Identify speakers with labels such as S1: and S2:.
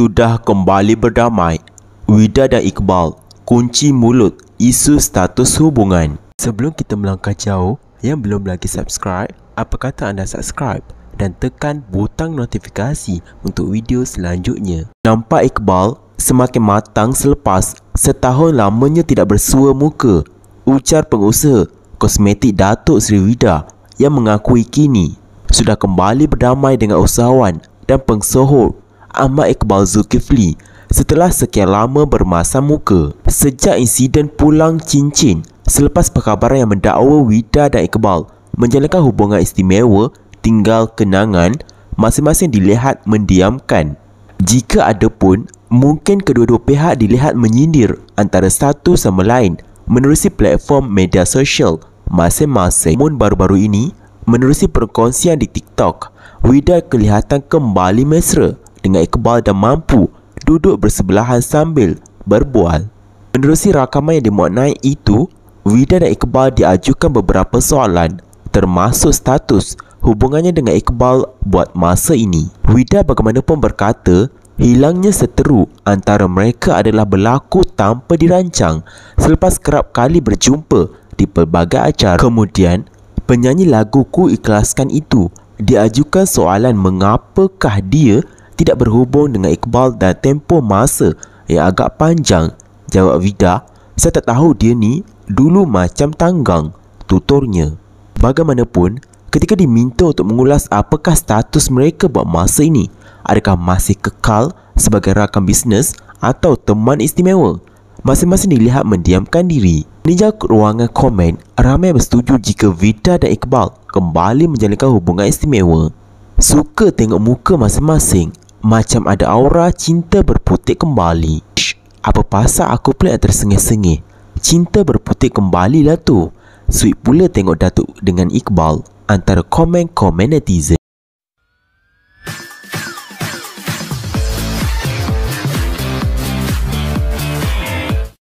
S1: sudah kembali berdamai. Wida dan Iqbal kunci mulut isu status hubungan. Sebelum kita melangkah jauh, yang belum lagi subscribe, apa kata anda subscribe dan tekan butang notifikasi untuk video selanjutnya. Nampak Iqbal semakin matang selepas setahun lamanya tidak bersua muka. Ucar pengusaha kosmetik Datuk Sri Wida yang mengakui kini sudah kembali berdamai dengan usahawan dan pengsohor Ahmad Iqbal Zulkifli setelah sekian lama bermasam muka. Sejak insiden pulang cincin selepas perkhabaran yang mendakwa Wida dan Iqbal menjalankan hubungan istimewa tinggal kenangan masing-masing dilihat mendiamkan. Jika ada pun, mungkin kedua-dua pihak dilihat menyindir antara satu sama lain menerusi platform media sosial masing-masing. Namun baru-baru ini, menerusi perkongsian di TikTok, Wida kelihatan kembali mesra dengan Iqbal dan mampu duduk bersebelahan sambil berbual. Menerusi rakaman yang dimuat naik itu, Wida dan Iqbal diajukan beberapa soalan termasuk status hubungannya dengan Iqbal buat masa ini. Wida bagaimanapun berkata, hilangnya seteru antara mereka adalah berlaku tanpa dirancang selepas kerap kali berjumpa di pelbagai acara. Kemudian, penyanyi lagu Ku Ikhlaskan Itu diajukan soalan mengapakah dia tidak berhubung dengan Iqbal dan tempoh masa yang agak panjang. Jawab Vida, saya tak tahu dia ni dulu macam tanggang, tutornya. Bagaimanapun, ketika diminta untuk mengulas apakah status mereka buat masa ini, adakah masih kekal sebagai rakan bisnes atau teman istimewa? Masing-masing dilihat mendiamkan diri. Meninjau ruangan komen, ramai bersetuju jika Vida dan Iqbal kembali menjalinkan hubungan istimewa. Suka tengok muka masing-masing, macam ada aura cinta berputik kembali. Apa pasal aku pula tersengih-sengih? Cinta berputik kembali lah tu. Sweet pula tengok Datuk dengan Iqbal antara komen-komen netizen.